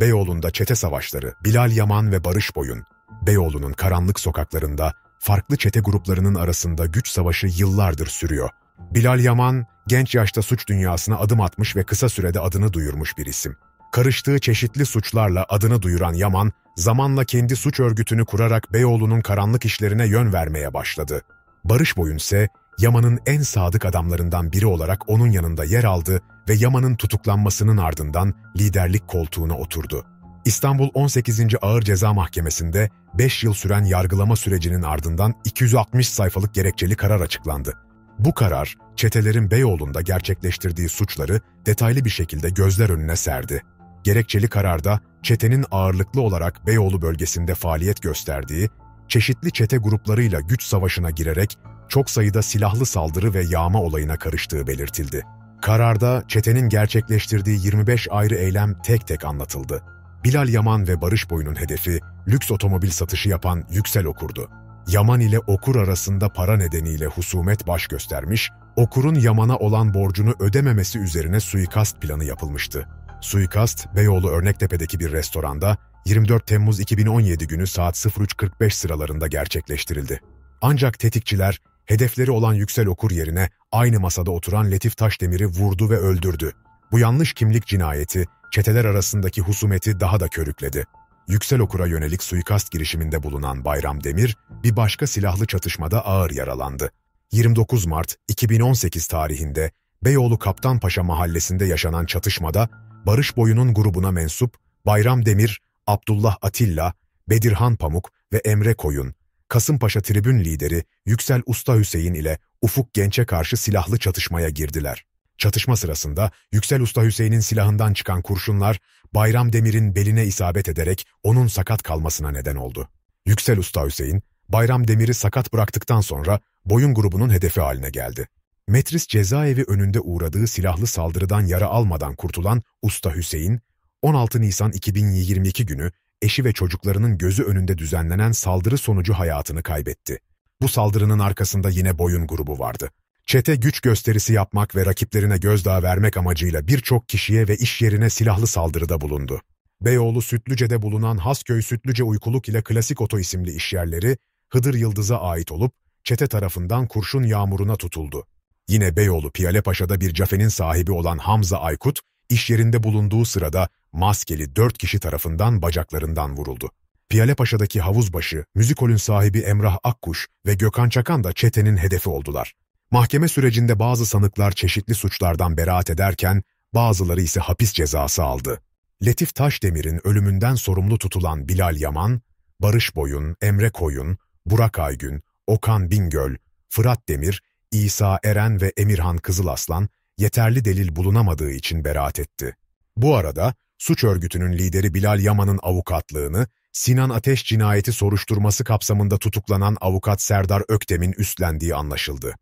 Beyoğlu'nda çete savaşları, Bilal Yaman ve Barış Boyun, Beyoğlu'nun karanlık sokaklarında farklı çete gruplarının arasında güç savaşı yıllardır sürüyor. Bilal Yaman, genç yaşta suç dünyasına adım atmış ve kısa sürede adını duyurmuş bir isim. Karıştığı çeşitli suçlarla adını duyuran Yaman, zamanla kendi suç örgütünü kurarak Beyoğlu'nun karanlık işlerine yön vermeye başladı. Barış Boyun ise Yaman'ın en sadık adamlarından biri olarak onun yanında yer aldı ve Yaman'ın tutuklanmasının ardından liderlik koltuğuna oturdu. İstanbul 18. Ağır Ceza Mahkemesi'nde 5 yıl süren yargılama sürecinin ardından 260 sayfalık gerekçeli karar açıklandı. Bu karar, çetelerin Beyoğlu'nda gerçekleştirdiği suçları detaylı bir şekilde gözler önüne serdi. Gerekçeli kararda çetenin ağırlıklı olarak Beyoğlu bölgesinde faaliyet gösterdiği, çeşitli çete gruplarıyla güç savaşına girerek çok sayıda silahlı saldırı ve yağma olayına karıştığı belirtildi. Kararda çetenin gerçekleştirdiği 25 ayrı eylem tek tek anlatıldı. Bilal Yaman ve Barış Boy'un hedefi lüks otomobil satışı yapan Yüksel Okur'du. Yaman ile Okur arasında para nedeniyle husumet baş göstermiş, Okur'un Yaman'a olan borcunu ödememesi üzerine suikast planı yapılmıştı. Suikast, Beyoğlu Örnektepe'deki bir restoranda 24 Temmuz 2017 günü saat 03.45 sıralarında gerçekleştirildi. Ancak tetikçiler hedefleri olan Yüksel Okur yerine aynı masada oturan Letif Taşdemir'i vurdu ve öldürdü. Bu yanlış kimlik cinayeti, çeteler arasındaki husumeti daha da körükledi. Yüksel Okur'a yönelik suikast girişiminde bulunan Bayram Demir, bir başka silahlı çatışmada ağır yaralandı. 29 Mart 2018 tarihinde Beyoğlu Kaptanpaşa mahallesinde yaşanan çatışmada Barış Boyu'nun grubuna mensup Bayram Demir, Abdullah Atilla, Bedirhan Pamuk ve Emre Koyun, Kasımpaşa tribün lideri Yüksel Usta Hüseyin ile Ufuk Genç'e karşı silahlı çatışmaya girdiler. Çatışma sırasında Yüksel Usta Hüseyin'in silahından çıkan kurşunlar Bayram Demir'in beline isabet ederek onun sakat kalmasına neden oldu. Yüksel Usta Hüseyin, Bayram Demir'i sakat bıraktıktan sonra boyun grubunun hedefi haline geldi. Metris cezaevi önünde uğradığı silahlı saldırıdan yara almadan kurtulan Usta Hüseyin, 16 Nisan 2022 günü eşi ve çocuklarının gözü önünde düzenlenen saldırı sonucu hayatını kaybetti. Bu saldırının arkasında yine boyun grubu vardı. Çete güç gösterisi yapmak ve rakiplerine gözdağı vermek amacıyla birçok kişiye ve iş yerine silahlı saldırıda bulundu. Beyoğlu Sütlüce'de bulunan Hasköy Sütlüce Uykuluk ile Klasik Oto isimli işyerleri Hıdır Yıldız'a ait olup çete tarafından kurşun yağmuruna tutuldu. Yine Beyoğlu Piyalepaşa'da bir cafenin sahibi olan Hamza Aykut, iş yerinde bulunduğu sırada maskeli dört kişi tarafından bacaklarından vuruldu. Piyalepaşa'daki havuzbaşı, müzikolün sahibi Emrah Akkuş ve Gökhan Çakan da çetenin hedefi oldular. Mahkeme sürecinde bazı sanıklar çeşitli suçlardan beraat ederken bazıları ise hapis cezası aldı. Letif Taşdemir'in ölümünden sorumlu tutulan Bilal Yaman, Barış Boyun, Emre Koyun, Burak Aygün, Okan Bingöl, Fırat Demir, İsa Eren ve Emirhan Kızılaslan yeterli delil bulunamadığı için beraat etti. Bu arada suç örgütünün lideri Bilal Yaman'ın avukatlığını, Sinan Ateş cinayeti soruşturması kapsamında tutuklanan avukat Serdar Öktem'in üstlendiği anlaşıldı.